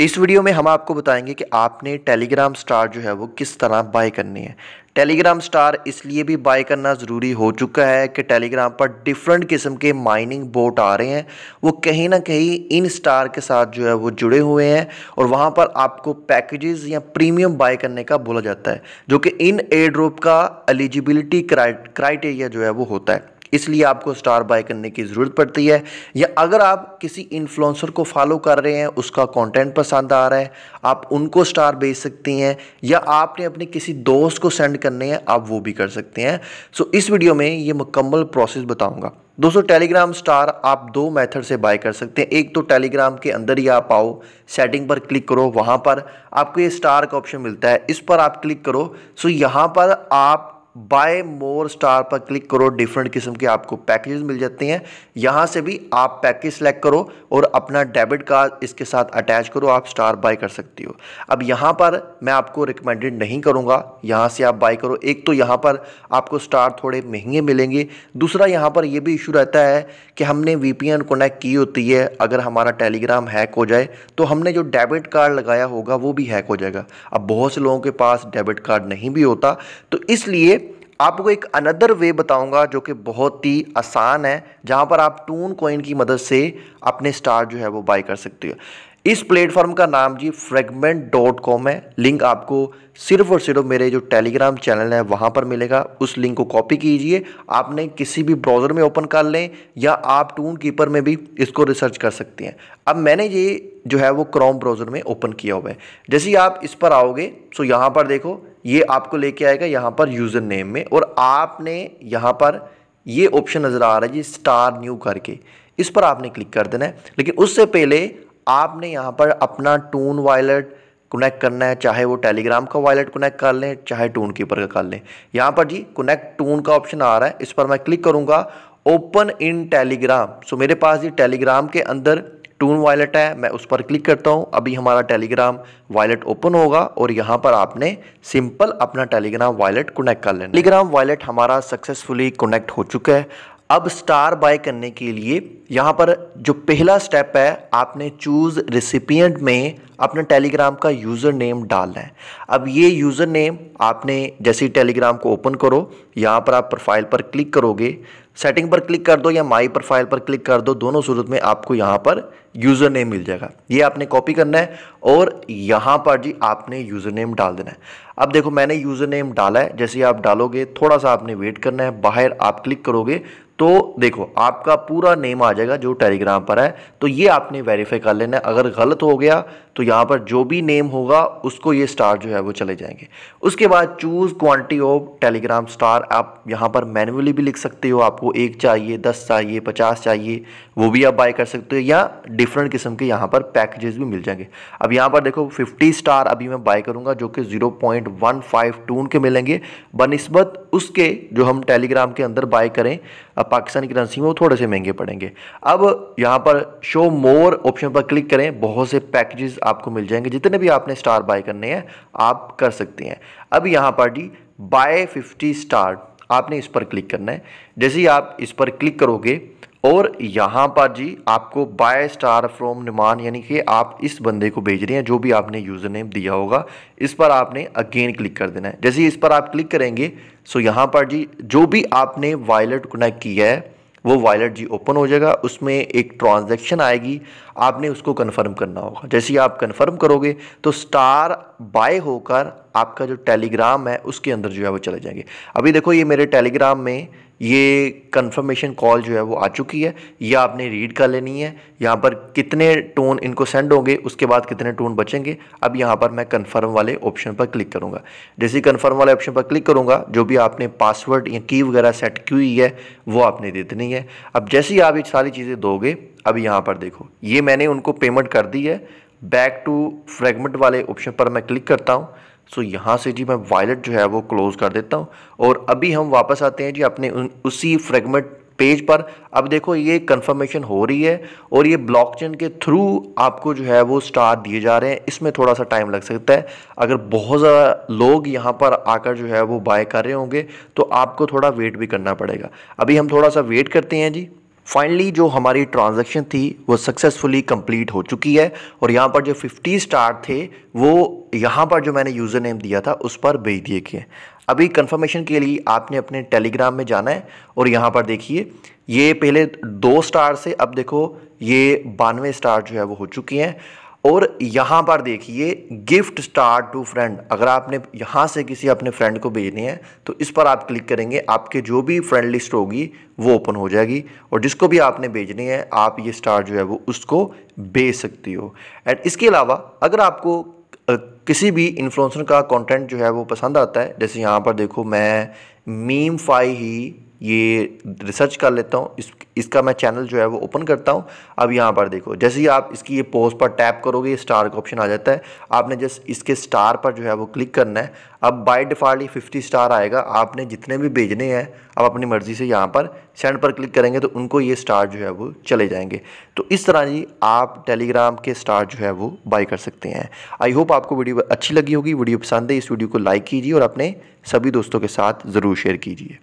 इस वीडियो में हम आपको बताएंगे कि आपने टेलीग्राम स्टार जो है वो किस तरह बाय करनी है टेलीग्राम स्टार इसलिए भी बाय करना ज़रूरी हो चुका है कि टेलीग्राम पर डिफरेंट किस्म के माइनिंग बोट आ रहे हैं वो कहीं ना कहीं इन स्टार के साथ जो है वो जुड़े हुए हैं और वहाँ पर आपको पैकेजेस या प्रीमियम बाय करने का बोला जाता है जो कि इन एयर ड्रॉप का एलिजिबिलिटी क्राइटेरिया जो है वो होता है इसलिए आपको स्टार बाय करने की ज़रूरत पड़ती है या अगर आप किसी इन्फ्लुएंसर को फॉलो कर रहे हैं उसका कंटेंट पसंद आ रहा है आप उनको स्टार भेज सकती हैं या आपने अपने किसी दोस्त को सेंड करने हैं आप वो भी कर सकते हैं सो इस वीडियो में ये मुकम्मल प्रोसेस बताऊँगा दोस्तों टेलीग्राम स्टार आप दो मेथड से बाय कर सकते हैं एक तो टेलीग्राम के अंदर ही आप आओ सेटिंग पर क्लिक करो वहाँ पर आपको ये स्टार का ऑप्शन मिलता है इस पर आप क्लिक करो सो यहाँ पर आप बाय मोर स्टार पर क्लिक करो डिफरेंट किस्म के आपको पैकेजेस मिल जाते हैं यहाँ से भी आप पैकेज सेलेक्ट करो और अपना डेबिट कार्ड इसके साथ अटैच करो आप स्टार बाय कर सकती हो अब यहाँ पर मैं आपको रिकमेंडेड नहीं करूँगा यहाँ से आप बाय करो एक तो यहाँ पर आपको स्टार थोड़े महंगे मिलेंगे दूसरा यहाँ पर यह भी इशू रहता है कि हमने वी कनेक्ट की होती है अगर हमारा टेलीग्राम हैक हो जाए तो हमने जो डेबिट कार्ड लगाया होगा वो भी हैक हो जाएगा अब बहुत से लोगों के पास डेबिट कार्ड नहीं भी होता तो इसलिए आपको एक अनदर वे बताऊंगा जो कि बहुत ही आसान है जहां पर आप टून कॉइन की मदद से अपने स्टार जो है वो बाय कर सकते हो इस प्लेटफॉर्म का नाम जी फ्रेगमेंट डॉट कॉम है लिंक आपको सिर्फ और सिर्फ मेरे जो टेलीग्राम चैनल है वहाँ पर मिलेगा उस लिंक को कॉपी कीजिए आपने किसी भी ब्राउज़र में ओपन कर लें या आप टून कीपर में भी इसको रिसर्च कर सकते हैं अब मैंने ये जो है वो क्रोम ब्राउज़र में ओपन किया हुआ है जैसे ही आप इस पर आओगे सो यहाँ पर देखो ये आपको लेके आएगा यहाँ पर यूज़र नेम में और आपने यहाँ पर ये ऑप्शन नज़र आ रहा है जी स्टार न्यू करके इस पर आपने क्लिक कर देना है लेकिन उससे पहले आपने यहाँ पर अपना टून वायलेट कनेक्ट करना है चाहे वो टेलीग्राम का वॉलेट कनेक्ट कर लें चाहे टून कीपर का कर लें यहाँ पर जी कनेक्ट टून का ऑप्शन आ रहा है इस पर मैं क्लिक करूँगा ओपन इन टेलीग्राम सो मेरे पास जी टेलीग्राम के अंदर टून वॉलेट है मैं उस पर क्लिक करता हूँ अभी हमारा टेलीग्राम वॉलेट ओपन होगा और यहाँ पर आपने सिंपल अपना टेलीग्राम वॉलेट कनेक्ट कर लेना टेलीग्राम वॉलेट हमारा सक्सेसफुली कनेक्ट हो चुका है अब स्टार बाय करने के लिए यहाँ पर जो पहला स्टेप है आपने चूज़ रिसिपियंट में अपना टेलीग्राम का यूज़र नेम डालना है अब ये यूज़र नेम आपने जैसे ही टेलीग्राम को ओपन करो यहाँ पर आप प्रोफाइल पर क्लिक करोगे सेटिंग पर क्लिक कर दो या माई प्रोफाइल पर क्लिक कर दो दोनों सूरत में आपको यहाँ पर यूज़र नेम मिल जाएगा ये आपने कॉपी करना है और यहाँ पर जी आपने यूज़र नेम डाल देना है अब देखो मैंने यूज़र नेम डाला है जैसे आप डालोगे थोड़ा सा आपने वेट करना है बाहर आप क्लिक करोगे तो देखो आपका पूरा नेम आ जाएगा जो टेलीग्राम पर है तो ये आपने वेरीफाई कर लेना है अगर गलत हो गया तो यहाँ पर जो भी नेम होगा उसको ये स्टार जो है वो चले जाएंगे उसके बाद choose quantity of Telegram star आप यहाँ पर मैनुअली भी लिख सकते हो आपको एक चाहिए दस चाहिए पचास चाहिए वो भी आप बाय कर सकते हो या डिफरेंट किस्म के यहाँ पर पैकेजेस भी मिल जाएंगे अब यहाँ पर देखो फिफ्टी स्टार अभी मैं बाय करूँगा जो कि zero point one five TON के मिलेंगे बनस्बत उसके जो हम टेलीग्राम के अंदर बाय करें पाकिस्तानी करेंसी में वो थोड़े से महंगे पड़ेंगे अब यहाँ पर शो मोर ऑप्शन पर क्लिक करें बहुत से पैकेजेस आपको मिल जाएंगे जितने भी आपने स्टार बाय करने हैं आप कर सकते हैं अब यहाँ पर डी बाय फिफ्टी स्टार आपने इस पर क्लिक करना है जैसे ही आप इस पर क्लिक करोगे और यहाँ पर जी आपको बाय स्टार फ्रॉम निमान यानी कि आप इस बंदे को भेज रहे हैं जो भी आपने यूज़र नेम दिया होगा इस पर आपने अगेन क्लिक कर देना है जैसे इस पर आप क्लिक करेंगे सो यहाँ पर जी जो भी आपने वायलेट कनेक्ट किया है वो वायलेट जी ओपन हो जाएगा उसमें एक ट्रांजैक्शन आएगी आपने उसको कन्फर्म करना होगा जैसे ही आप कन्फर्म करोगे तो स्टार बाय होकर आपका जो टेलीग्राम है उसके अंदर जो है वो चले जाएंगे अभी देखो ये मेरे टेलीग्राम में ये कंफर्मेशन कॉल जो है वो आ चुकी है ये आपने रीड कर लेनी है यहाँ पर कितने टोन इनको सेंड होंगे उसके बाद कितने टोन बचेंगे अब यहाँ पर मैं कंफर्म वाले ऑप्शन पर क्लिक करूँगा जैसे कंफर्म वाले ऑप्शन पर क्लिक करूँगा जो भी आपने पासवर्ड या की वगैरह सेट की हुई है वो आपने दे देनी है अब जैसे ही आप ये सारी चीज़ें दोगे अब यहाँ पर देखो ये मैंने उनको पेमेंट कर दी है बैक टू फ्रेगमेंट वाले ऑप्शन पर मैं क्लिक करता हूँ सो यहाँ से जी मैं वायलेट जो है वो क्लोज़ कर देता हूँ और अभी हम वापस आते हैं जी अपने उसी फ्रेगमेंट पेज पर अब देखो ये कंफर्मेशन हो रही है और ये ब्लॉकचेन के थ्रू आपको जो है वो स्टार दिए जा रहे हैं इसमें थोड़ा सा टाइम लग सकता है अगर बहुत ज़्यादा लोग यहाँ पर आकर जो है वो बाय कर रहे होंगे तो आपको थोड़ा वेट भी करना पड़ेगा अभी हम थोड़ा सा वेट करते हैं जी फाइनली जो हमारी ट्रांजैक्शन थी वो सक्सेसफुली कंप्लीट हो चुकी है और यहाँ पर जो 50 स्टार थे वो यहाँ पर जो मैंने यूज़र नेम दिया था उस पर भेज दिए गए अभी कंफर्मेशन के लिए आपने अपने टेलीग्राम में जाना है और यहाँ पर देखिए ये पहले दो स्टार से अब देखो ये बानवे स्टार जो है वो हो चुकी हैं और यहाँ पर देखिए गिफ्ट स्टार टू फ्रेंड अगर आपने यहाँ से किसी अपने फ्रेंड को भेजनी है तो इस पर आप क्लिक करेंगे आपके जो भी फ्रेंड लिस्ट होगी वो ओपन हो जाएगी और जिसको भी आपने भेजनी है आप ये स्टार जो है वो उसको भेज सकती हो एंड इसके अलावा अगर आपको किसी भी इन्फ्लुएंसर का कंटेंट जो है वो पसंद आता है जैसे यहाँ पर देखो मैं मीम फाई ही ये रिसर्च कर लेता हूँ इस इसका मैं चैनल जो है वो ओपन करता हूँ अब यहाँ पर देखो जैसे ही आप इसकी ये पोस्ट पर टैप करोगे ये स्टार का ऑप्शन आ जाता है आपने जस्ट इसके स्टार पर जो है वो क्लिक करना है अब बाय डिफ़ॉल्ट ही फिफ्टी स्टार आएगा आपने जितने भी भेजने हैं अब अपनी मर्ज़ी से यहाँ पर सेंड पर क्लिक करेंगे तो उनको ये स्टार जो है वो चले जाएंगे तो इस तरह जी आप टेलीग्राम के स्टार जो है वो बाई कर सकते हैं आई होप आपको वीडियो अच्छी लगी होगी वीडियो पसंद है इस वीडियो को लाइक कीजिए और अपने सभी दोस्तों के साथ ज़रूर शेयर कीजिए